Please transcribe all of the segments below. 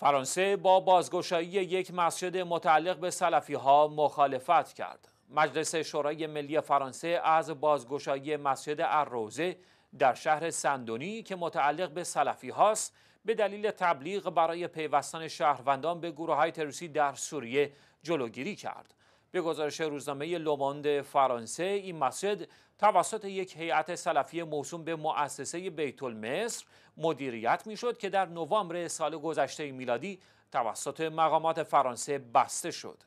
فرانسه با بازگشایی یک مسجد متعلق به سلفی ها مخالفت کرد. مجلس شورای ملی فرانسه از بازگشایی مسجد الروزه در شهر سندونی که متعلق به سلفی هاست به دلیل تبلیغ برای پیوستن شهروندان به گروه های تروریستی در سوریه جلوگیری کرد. به گزارش روزنامه لوماند فرانسه این مسجد توسط یک هیئت سلفی موسوم به مؤسسه بیت المصر مدیریت میشد که در نوامبر سال گذشته میلادی توسط مقامات فرانسه بسته شد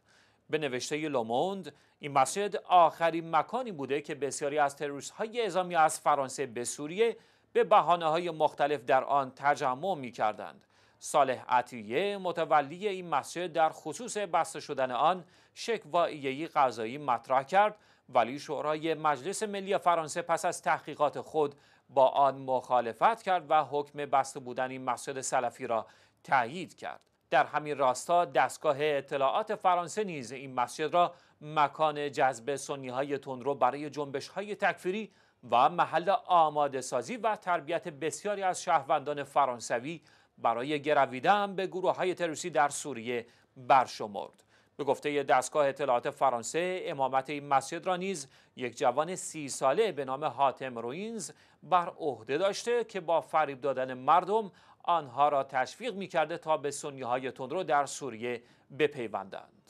به نوشته لوموند این مسجد آخرین مکانی بوده که بسیاری از تروریست های اعزامی از فرانسه به سوریه به بحانه های مختلف در آن تجمع می کردند صالح عطیه متولی این مسجد در خصوص بسته شدن آن شکوائیه قضایی مطرح کرد ولی شورای مجلس ملی فرانسه پس از تحقیقات خود با آن مخالفت کرد و حکم بسته بودن این مسجد سلفی را تایید کرد در همین راستا دستگاه اطلاعات فرانسه نیز این مسجد را مکان جذب سنی های تندرو برای جنبش های تکفیری و محل آماده سازی و تربیت بسیاری از شهروندان فرانسوی برای گرویدن به گروه های تروریستی در سوریه برشمرد به گفته دستگاه اطلاعات فرانسه امامت این مسجد را نیز یک جوان سی ساله به نام حاتم روینز بر عهده داشته که با فریب دادن مردم آنها را تشویق کرده تا به های تندرو در سوریه بپیوندند